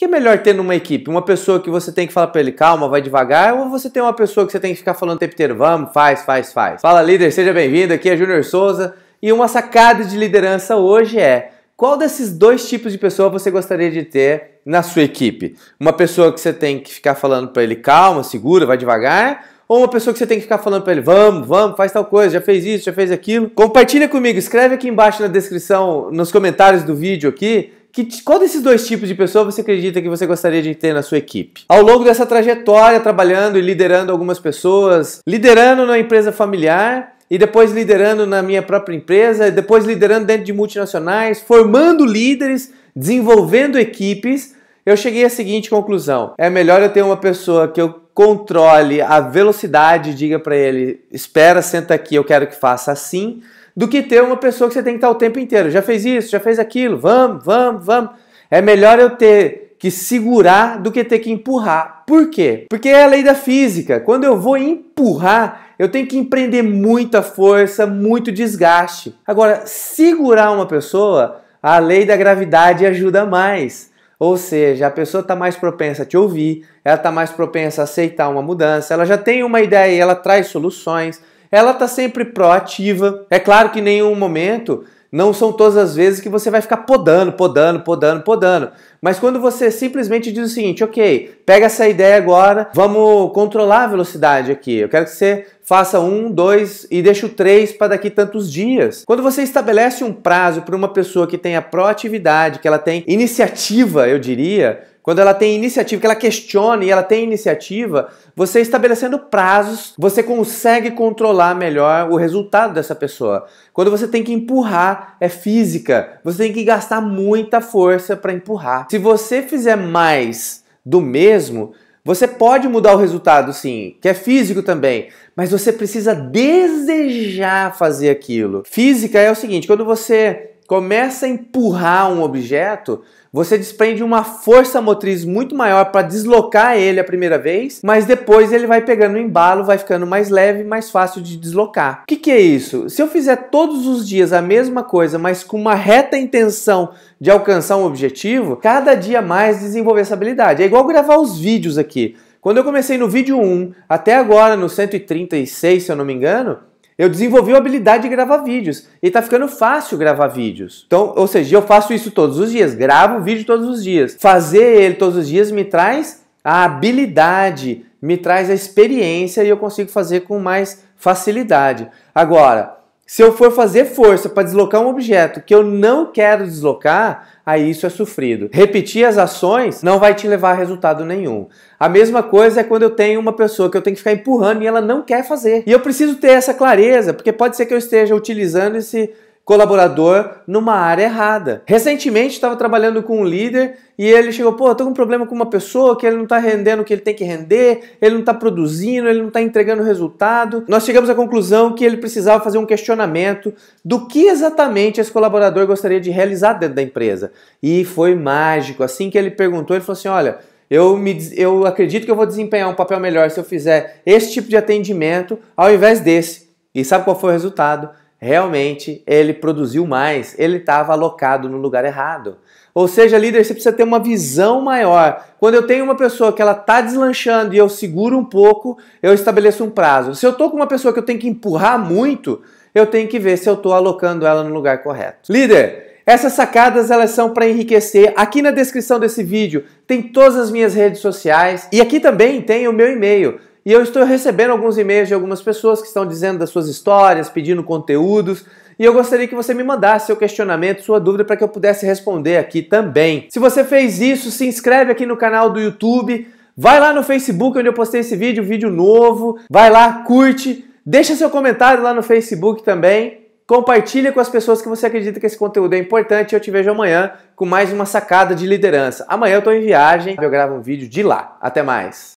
que é melhor ter numa equipe? Uma pessoa que você tem que falar para ele, calma, vai devagar, ou você tem uma pessoa que você tem que ficar falando o tempo inteiro, vamos, faz, faz, faz. Fala líder, seja bem-vindo, aqui é Júnior Souza. E uma sacada de liderança hoje é: qual desses dois tipos de pessoa você gostaria de ter na sua equipe? Uma pessoa que você tem que ficar falando para ele, calma, segura, vai devagar, ou uma pessoa que você tem que ficar falando para ele, vamos, vamos, faz tal coisa, já fez isso, já fez aquilo. Compartilha comigo, escreve aqui embaixo na descrição, nos comentários do vídeo aqui, que, qual desses dois tipos de pessoa você acredita que você gostaria de ter na sua equipe? Ao longo dessa trajetória, trabalhando e liderando algumas pessoas, liderando na empresa familiar, e depois liderando na minha própria empresa, e depois liderando dentro de multinacionais, formando líderes, desenvolvendo equipes, eu cheguei à seguinte conclusão: é melhor eu ter uma pessoa que eu controle a velocidade, diga para ele, espera, senta aqui, eu quero que faça assim, do que ter uma pessoa que você tem que estar o tempo inteiro. Já fez isso, já fez aquilo, vamos, vamos, vamos. É melhor eu ter que segurar do que ter que empurrar. Por quê? Porque é a lei da física. Quando eu vou empurrar, eu tenho que empreender muita força, muito desgaste. Agora, segurar uma pessoa, a lei da gravidade ajuda mais. Ou seja, a pessoa está mais propensa a te ouvir, ela está mais propensa a aceitar uma mudança, ela já tem uma ideia e ela traz soluções. Ela está sempre proativa. É claro que em nenhum momento, não são todas as vezes que você vai ficar podando, podando, podando, podando. Mas quando você simplesmente diz o seguinte, ok, pega essa ideia agora, vamos controlar a velocidade aqui. Eu quero que você faça um, dois e deixa o três para daqui tantos dias. Quando você estabelece um prazo para uma pessoa que tenha proatividade, que ela tem iniciativa, eu diria, quando ela tem iniciativa, que ela questione e ela tem iniciativa, você estabelecendo prazos, você consegue controlar melhor o resultado dessa pessoa. Quando você tem que empurrar, é física, você tem que gastar muita força para empurrar. Se você fizer mais do mesmo, você pode mudar o resultado, sim, que é físico também, mas você precisa desejar fazer aquilo. Física é o seguinte: quando você começa a empurrar um objeto, você desprende uma força motriz muito maior para deslocar ele a primeira vez, mas depois ele vai pegando o embalo, vai ficando mais leve, mais fácil de deslocar. O que, que é isso? Se eu fizer todos os dias a mesma coisa, mas com uma reta intenção de alcançar um objetivo, cada dia mais desenvolver essa habilidade. É igual gravar os vídeos aqui. Quando eu comecei no vídeo 1 até agora no 136, se eu não me engano, eu desenvolvi a habilidade de gravar vídeos e tá ficando fácil gravar vídeos. Então, ou seja, eu faço isso todos os dias, gravo vídeo todos os dias. Fazer ele todos os dias me traz a habilidade, me traz a experiência e eu consigo fazer com mais facilidade. Agora, se eu for fazer força para deslocar um objeto que eu não quero deslocar, aí isso é sofrido. Repetir as ações não vai te levar a resultado nenhum. A mesma coisa é quando eu tenho uma pessoa que eu tenho que ficar empurrando e ela não quer fazer. E eu preciso ter essa clareza, porque pode ser que eu esteja utilizando esse colaborador numa área errada. Recentemente estava trabalhando com um líder e ele chegou, pô, eu tô com um problema com uma pessoa que ele não está rendendo o que ele tem que render, ele não está produzindo, ele não está entregando resultado. Nós chegamos à conclusão que ele precisava fazer um questionamento do que exatamente esse colaborador gostaria de realizar dentro da empresa. E foi mágico. Assim que ele perguntou, ele falou assim: olha, eu, me, eu acredito que eu vou desempenhar um papel melhor se eu fizer esse tipo de atendimento ao invés desse. E sabe qual foi o resultado? realmente ele produziu mais, ele estava alocado no lugar errado. Ou seja, líder, você precisa ter uma visão maior. Quando eu tenho uma pessoa que ela está deslanchando e eu seguro um pouco, eu estabeleço um prazo. Se eu estou com uma pessoa que eu tenho que empurrar muito, eu tenho que ver se eu estou alocando ela no lugar correto. Líder, essas sacadas elas são para enriquecer. Aqui na descrição desse vídeo tem todas as minhas redes sociais e aqui também tem o meu e-mail. E eu estou recebendo alguns e-mails de algumas pessoas que estão dizendo das suas histórias, pedindo conteúdos. E eu gostaria que você me mandasse seu questionamento, sua dúvida, para que eu pudesse responder aqui também. Se você fez isso, se inscreve aqui no canal do YouTube. Vai lá no Facebook onde eu postei esse vídeo, vídeo novo. Vai lá, curte. Deixa seu comentário lá no Facebook também. Compartilha com as pessoas que você acredita que esse conteúdo é importante. Eu te vejo amanhã com mais uma sacada de liderança. Amanhã eu estou em viagem, eu gravo um vídeo de lá. Até mais.